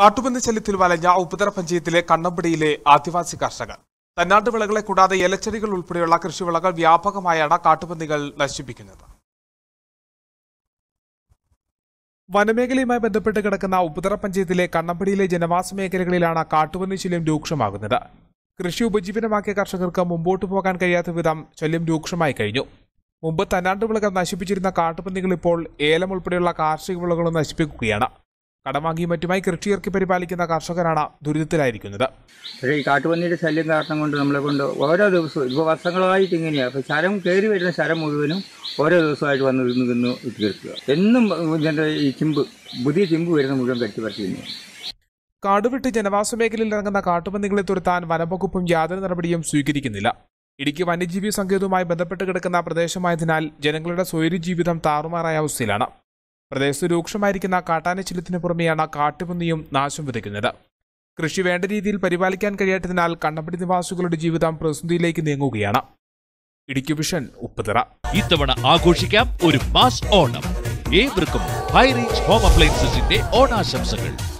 കാട്ടുപന്നി ശല്യത്തിൽ വലഞ്ഞ ഉപതര പഞ്ചായത്തിലെ കണ്ണമ്പടിയിലെ ആദിവാസി കർഷകർ തന്നാട്ട് വിളകളെ കൂടാതെ ഇലച്ചെടികൾ ഉൾപ്പെടെയുള്ള കൃഷിവിളകൾ വ്യാപകമായാണ് കാട്ടുപന്നികൾ നശിപ്പിക്കുന്നത് വനമേഖലയുമായി ബന്ധപ്പെട്ട് കിടക്കുന്ന ഉപ്പുതറ പഞ്ചായത്തിലെ കണ്ണമ്പടിയിലെ ജനവാസ മേഖലകളിലാണ് കാട്ടുപന്നി ശല്യം രൂക്ഷമാകുന്നത് കൃഷി ഉപജീവനമാക്കിയ കർഷകർക്ക് മുമ്പോട്ട് പോകാൻ കഴിയാത്ത വിധം ശല്യം രൂക്ഷമായി കഴിഞ്ഞു മുമ്പ് തന്നാണ്ട് വിളകൾ നശിപ്പിച്ചിരുന്ന കാട്ടുപന്നികൾ ഇപ്പോൾ ഏലം ഉൾപ്പെടെയുള്ള കാർഷിക വിളകളും നശിപ്പിക്കുകയാണ് കടം വാങ്ങിയും മറ്റുമായി കൃഷിയിറക്കി പരിപാലിക്കുന്ന കർഷകരാണ് ദുരിതത്തിലായിരിക്കുന്നത് പക്ഷേ ഈ കാട്ടുപന്നിയുടെ ശല്യം കാരണം കൊണ്ട് നമ്മളെ കൊണ്ട് ഓരോ ദിവസവും ഇപ്പോൾ വർഷങ്ങളായിട്ട് ഇങ്ങനെയാണ് അപ്പോൾ ശരം കയറി വരുന്ന ശരം മുഴുവനും ഓരോ ദിവസമായിട്ട് വന്ന് ഇരുന്ന് തിന്ന് തീർക്കുക എന്നും ഇതിൻ്റെ ഈ ചിമ്പ് പുതിയ ചിമ്പ് വരുന്ന മുഴുവൻ കടിച്ചു പറിക്കുന്നു കാടുവിട്ട് ജനവാസ മേഖലയിൽ ഇറങ്ങുന്ന കാട്ടുപന്നികളെ തുരത്താൻ വനംവകുപ്പും യാതൊരു നടപടിയും സ്വീകരിക്കുന്നില്ല ഇടുക്കി വന്യജീവി സങ്കേതവുമായി ബന്ധപ്പെട്ട് കിടക്കുന്ന പ്രദേശമായതിനാൽ ജനങ്ങളുടെ സ്വൈര്യ ജീവിതം താറുമാറായ അവസ്ഥയിലാണ് പ്രദേശത്ത് രൂക്ഷമായിരിക്കുന്ന കാട്ടാനച്ചിലത്തിനു പുറമെയാണ് കാട്ടുപന്നിയും നാശം വിതയ്ക്കുന്നത് കൃഷി വേണ്ട രീതിയിൽ പരിപാലിക്കാൻ കഴിയാത്തതിനാൽ കണ്ണപ്പടി നിവാസികളുടെ ജീവിതം പ്രതിസന്ധിയിലേക്ക് നീങ്ങുകയാണ് ഇടുക്കി വിഷൻ ഉപ്പുതറ ഇത്തവണ ആഘോഷിക്കാം ഒരു മാസ് ഓണം ഏവർക്കും ഹൈ ഹോം അപ്ലയൻസസിന്റെ ഓണാശംസകൾ